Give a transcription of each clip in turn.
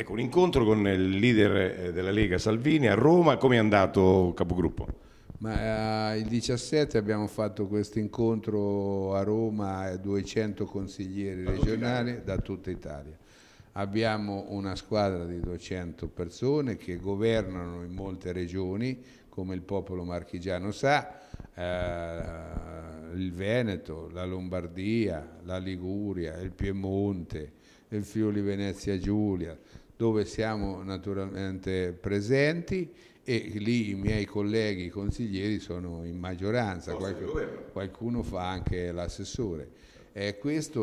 Ecco, un incontro con il leader eh, della Lega Salvini a Roma, come è andato capogruppo? Ma, eh, il 17 abbiamo fatto questo incontro a Roma, 200 consiglieri da regionali tutta da tutta Italia. Abbiamo una squadra di 200 persone che governano in molte regioni, come il popolo marchigiano sa, eh, il Veneto, la Lombardia, la Liguria, il Piemonte, il Friuli Venezia Giulia, dove siamo naturalmente presenti e lì i miei colleghi consiglieri sono in maggioranza, Qualc qualcuno fa anche l'assessore. questo,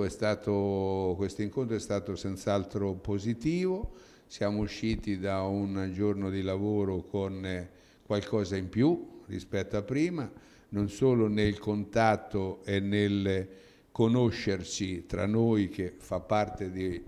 questo incontro è stato senz'altro positivo, siamo usciti da un giorno di lavoro con qualcosa in più rispetto a prima, non solo nel contatto e nel conoscerci tra noi che fa parte di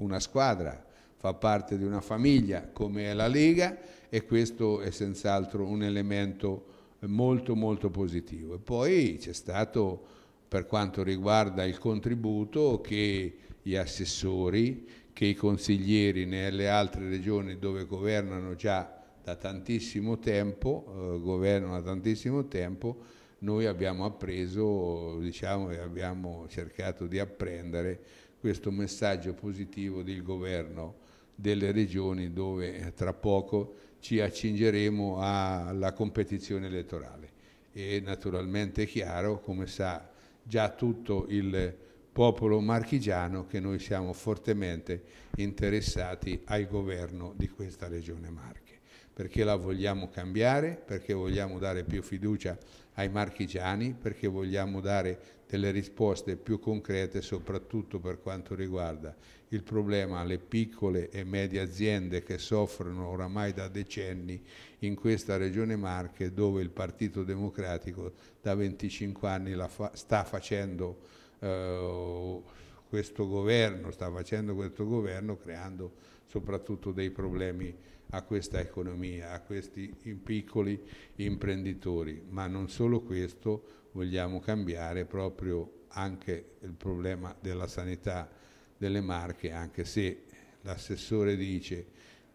una squadra fa parte di una famiglia come è la Lega e questo è senz'altro un elemento molto molto positivo. E poi c'è stato per quanto riguarda il contributo che gli assessori, che i consiglieri nelle altre regioni dove governano già da tantissimo tempo, eh, governano da tantissimo tempo, noi abbiamo appreso, diciamo, e abbiamo cercato di apprendere questo messaggio positivo del governo delle regioni dove eh, tra poco ci accingeremo alla competizione elettorale. E naturalmente è chiaro, come sa già tutto il popolo marchigiano che noi siamo fortemente interessati al governo di questa regione Marche, perché la vogliamo cambiare, perché vogliamo dare più fiducia ai marchigiani, perché vogliamo dare delle risposte più concrete soprattutto per quanto riguarda il problema alle piccole e medie aziende che soffrono oramai da decenni in questa regione Marche dove il Partito Democratico da 25 anni fa sta facendo eh, questo governo, sta facendo questo governo creando soprattutto dei problemi a questa economia, a questi piccoli imprenditori, ma non solo questo, vogliamo cambiare proprio anche il problema della sanità delle Marche, anche se l'assessore dice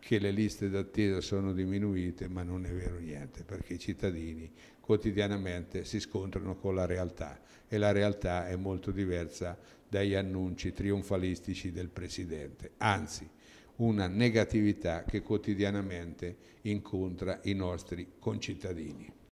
che le liste d'attesa sono diminuite, ma non è vero niente, perché i cittadini quotidianamente si scontrano con la realtà e la realtà è molto diversa dagli annunci trionfalistici del Presidente, anzi una negatività che quotidianamente incontra i nostri concittadini.